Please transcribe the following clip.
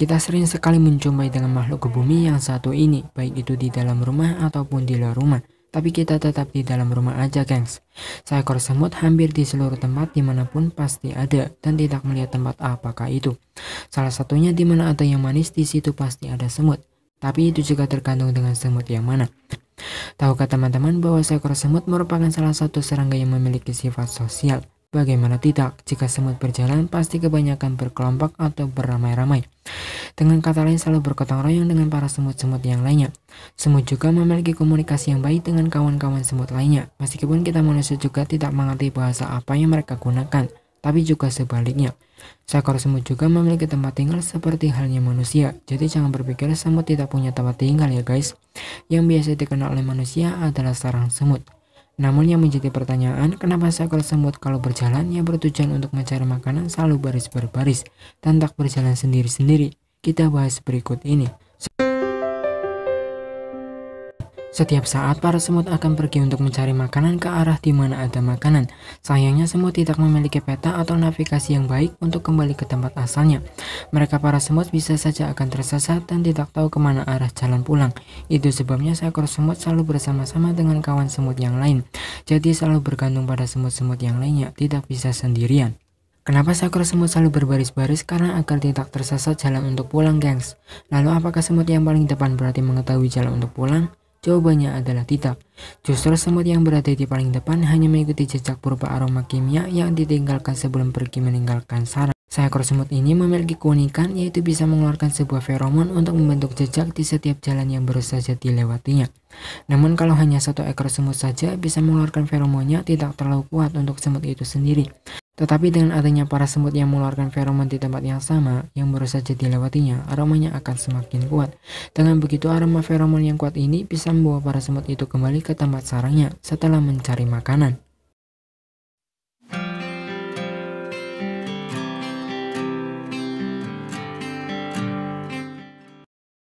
Kita sering sekali menjumpai dengan makhluk ke bumi yang satu ini, baik itu di dalam rumah ataupun di luar rumah. Tapi kita tetap di dalam rumah aja, gengs. Seekor semut hampir di seluruh tempat dimanapun pasti ada dan tidak melihat tempat apakah itu. Salah satunya di mana ada yang manis di situ pasti ada semut. Tapi itu juga tergantung dengan semut yang mana. Tahukah teman-teman bahwa seekor semut merupakan salah satu serangga yang memiliki sifat sosial? Bagaimana tidak, jika semut berjalan pasti kebanyakan berkelompok atau beramai-ramai. Dengan kata lain selalu bergotong royong dengan para semut-semut yang lainnya. Semut juga memiliki komunikasi yang baik dengan kawan-kawan semut lainnya. Meskipun kita manusia juga tidak mengerti bahasa apa yang mereka gunakan, tapi juga sebaliknya. Seekor semut juga memiliki tempat tinggal seperti halnya manusia. Jadi jangan berpikir semut tidak punya tempat tinggal ya guys. Yang biasa dikenal oleh manusia adalah sarang semut. Namun yang menjadi pertanyaan, kenapa seekor semut kalau berjalan yang bertujuan untuk mencari makanan selalu baris baris dan tak berjalan sendiri-sendiri? kita bahas berikut ini. Setiap saat para semut akan pergi untuk mencari makanan ke arah di mana ada makanan. Sayangnya semut tidak memiliki peta atau navigasi yang baik untuk kembali ke tempat asalnya. Mereka para semut bisa saja akan tersesat dan tidak tahu kemana arah jalan pulang. Itu sebabnya seekor semut selalu bersama-sama dengan kawan semut yang lain. Jadi selalu bergantung pada semut-semut yang lainnya, tidak bisa sendirian. Kenapa seekor semut selalu berbaris-baris? Karena agar tidak tersesat jalan untuk pulang, gengs. Lalu apakah semut yang paling depan berarti mengetahui jalan untuk pulang? Jawabannya adalah tidak. Justru semut yang berada di paling depan hanya mengikuti jejak berupa aroma kimia yang ditinggalkan sebelum pergi meninggalkan sarang. Seekor semut ini memiliki keunikan yaitu bisa mengeluarkan sebuah feromon untuk membentuk jejak di setiap jalan yang baru saja dilewatinya. Namun kalau hanya satu ekor semut saja bisa mengeluarkan feromonnya tidak terlalu kuat untuk semut itu sendiri. Tetapi dengan adanya para semut yang mengeluarkan feromon di tempat yang sama yang baru saja dilewatinya, aromanya akan semakin kuat. Dengan begitu aroma feromon yang kuat ini bisa membawa para semut itu kembali ke tempat sarangnya setelah mencari makanan.